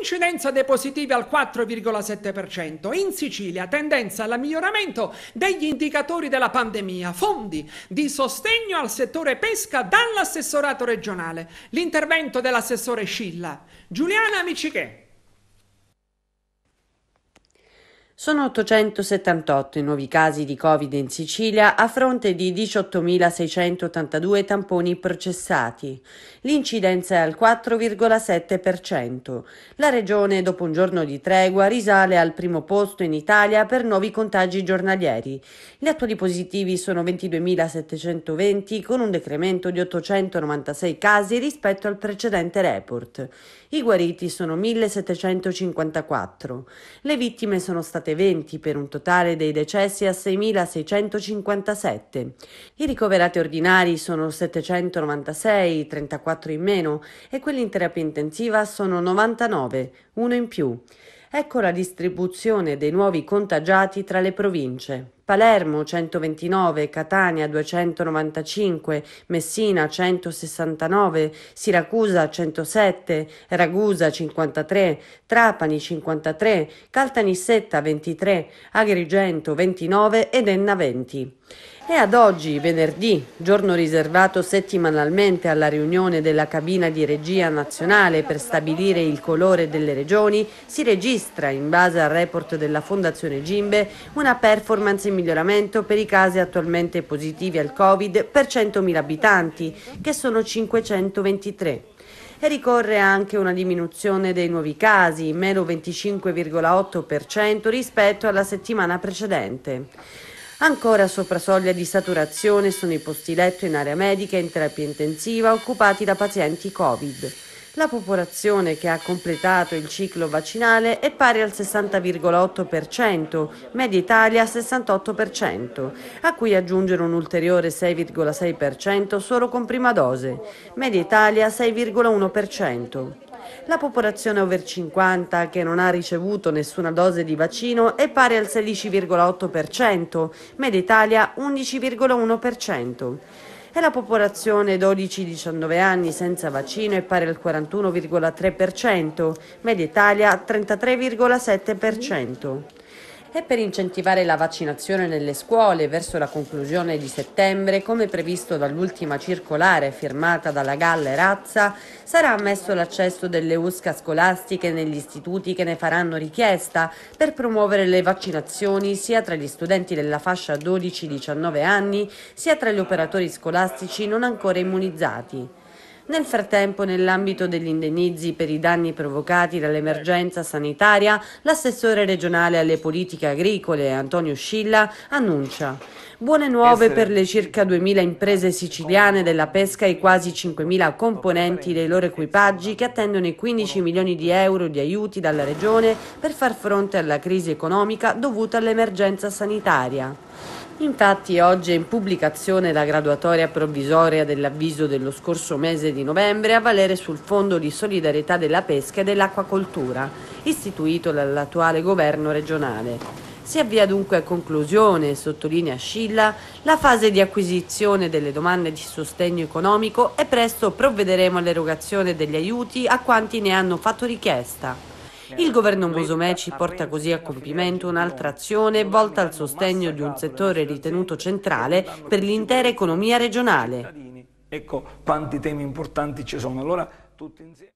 Incidenza dei positivi al 4,7%. In Sicilia tendenza al miglioramento degli indicatori della pandemia. Fondi di sostegno al settore pesca dall'assessorato regionale. L'intervento dell'assessore Scilla. Giuliana Micichè. Sono 878 i nuovi casi di Covid in Sicilia a fronte di 18.682 tamponi processati. L'incidenza è al 4,7%. La regione, dopo un giorno di tregua, risale al primo posto in Italia per nuovi contagi giornalieri. Gli attuali positivi sono 22.720 con un decremento di 896 casi rispetto al precedente report. I guariti sono 1.754. Le vittime sono state state 20 per un totale dei decessi a 6.657. I ricoverati ordinari sono 796, 34 in meno, e quelli in terapia intensiva sono 99, uno in più. Ecco la distribuzione dei nuovi contagiati tra le province. Palermo 129, Catania 295, Messina 169, Siracusa 107, Ragusa 53, Trapani 53, Caltanissetta 23, Agrigento 29 ed Enna 20. E ad oggi, venerdì, giorno riservato settimanalmente alla riunione della cabina di regia nazionale per stabilire il colore delle regioni, si registra, in base al report della Fondazione Gimbe, una performance in miglioramento per i casi attualmente positivi al Covid per 100.000 abitanti, che sono 523 e ricorre anche una diminuzione dei nuovi casi, meno 25,8% rispetto alla settimana precedente. Ancora sopra soglia di saturazione sono i posti letto in area medica e in terapia intensiva occupati da pazienti Covid. La popolazione che ha completato il ciclo vaccinale è pari al 60,8%, media Italia 68%, a cui aggiungere un ulteriore 6,6% solo con prima dose, media Italia 6,1%. La popolazione over 50 che non ha ricevuto nessuna dose di vaccino è pari al 16,8%, media Italia 11,1% e la popolazione 12-19 anni senza vaccino è pari al 41,3%, media Italia 33,7% e per incentivare la vaccinazione nelle scuole verso la conclusione di settembre, come previsto dall'ultima circolare firmata dalla Galla e Razza, sarà ammesso l'accesso delle USCA scolastiche negli istituti che ne faranno richiesta per promuovere le vaccinazioni sia tra gli studenti della fascia 12-19 anni, sia tra gli operatori scolastici non ancora immunizzati. Nel frattempo, nell'ambito degli indennizi per i danni provocati dall'emergenza sanitaria, l'assessore regionale alle politiche agricole Antonio Scilla annuncia buone nuove per le circa 2.000 imprese siciliane della pesca e quasi 5.000 componenti dei loro equipaggi che attendono i 15 milioni di euro di aiuti dalla Regione per far fronte alla crisi economica dovuta all'emergenza sanitaria. Infatti oggi è in pubblicazione la graduatoria provvisoria dell'avviso dello scorso mese di novembre a valere sul Fondo di solidarietà della pesca e dell'acquacoltura, istituito dall'attuale governo regionale. Si avvia dunque a conclusione, sottolinea Scilla, la fase di acquisizione delle domande di sostegno economico e presto provvederemo all'erogazione degli aiuti a quanti ne hanno fatto richiesta. Il governo Musumeci porta così a compimento un'altra azione volta al sostegno di un settore ritenuto centrale per l'intera economia regionale. Ecco quanti temi importanti ci sono. Allora, tutti insieme.